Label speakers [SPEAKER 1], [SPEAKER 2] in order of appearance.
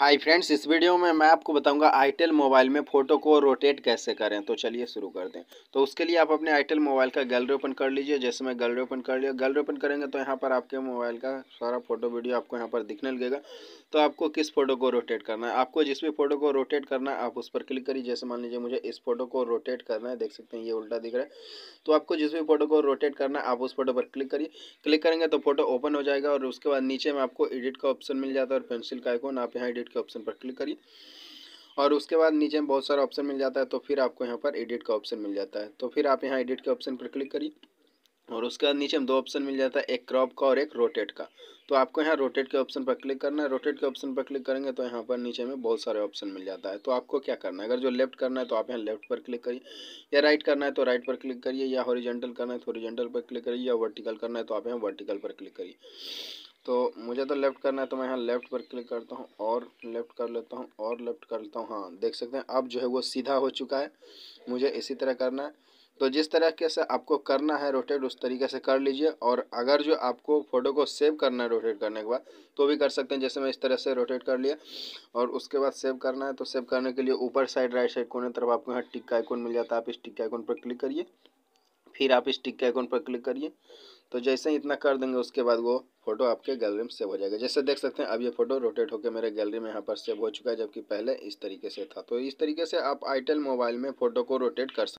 [SPEAKER 1] hi friends इस video में मैं आपको बताऊंगा आईटेल मोबाइल में फ़ोटो को रोटेट कैसे करें तो चलिए शुरू कर दें तो उसके लिए आप अपने आईटेल मोबाइल का गैलरी ओपन कर लीजिए जैसे मैं गैलरी ओपन कर लिया गैलरी ओपन करेंगे तो यहाँ पर आपके मोबाइल का सारा फोटो वीडियो आपको यहाँ पर दिखने लगेगा तो आपको किस फोटो को रोटेट करना है आपको जिस भी फोटो को रोटेट करना है आप उस पर क्लिक करिए जैसे मान लीजिए मुझे इस फोटो को रोटेट करना है देख सकते हैं ये उल्टा दिख रहा है तो आपको जिस भी फोटो को रोटेट करना है आप उस फोटो पर क्लिक करिए क्लिक करेंगे तो फोटो ओपन हो जाएगा और उसके बाद नीचे में आपको एडिट का ऑप्शन मिल जाता है और पेंसिल का आइकॉन आप यहाँ एडिट एडिट के ऑप्शन पर क्लिक करिए और उसके बाद नीचे में बहुत सारा ऑप्शन मिल जाता है तो फिर आपको यहाँ पर एडिट का ऑप्शन मिल जाता है तो फिर आप यहाँ एडिट के ऑप्शन पर क्लिक करिए और उसके बाद नीचे में दो ऑप्शन मिल जाता है एक क्रॉप का और एक रोटेट का तो आपको यहाँ रोटेट के ऑप्शन पर क्लिक करना है रोटेट के ऑप्शन पर क्लिक करेंगे तो यहाँ पर नीचे में बहुत सारे ऑप्शन मिल जाता है तो आपको क्या करना है अगर जो लेफ्ट करना है तो आप यहाँ लेफ्ट पर क्लिक करिए या राइट करना है तो राइट पर क्लिक करिए या हॉरिजेंटल करना है तो हॉरिजेंटल पर क्लिक करिए या वर्टिकल करना है तो आप यहाँ वर्टिकल पर क्लिक करिए तो मुझे तो लेफ़्ट करना है तो मैं यहाँ लेफ़्ट पर क्लिक करता हूँ और लेफ़्ट कर लेता हूँ और लेफ़्ट कर लेता हूँ हाँ देख सकते हैं अब जो है वो सीधा हो चुका है मुझे इसी तरह करना है तो जिस तरीके से आपको करना है रोटेट उस तरीके से कर लीजिए और अगर जो आपको फ़ोटो को सेव करना है रोटेट करने के बाद तो भी कर सकते हैं जैसे मैं इस तरह से रोटेट कर लिया और उसके बाद सेव करना है तो सेव करने के लिए ऊपर साइड राइट साइड कोने तरफ आपको यहाँ टिक्का आइकन मिल जाता है आप इस टिक्का आइकन पर क्लिक करिए फिर आप इस टिक के आइकॉन पर क्लिक करिए तो जैसे ही इतना कर देंगे उसके बाद वो फोटो आपके गैलरी में सेव हो जाएगा जैसे देख सकते हैं अब ये फोटो रोटेट होकर मेरे गैलरी में यहाँ पर सेव हो चुका है जबकि पहले इस तरीके से था तो इस तरीके से आप आईटेल मोबाइल में फ़ोटो को रोटेट कर सकते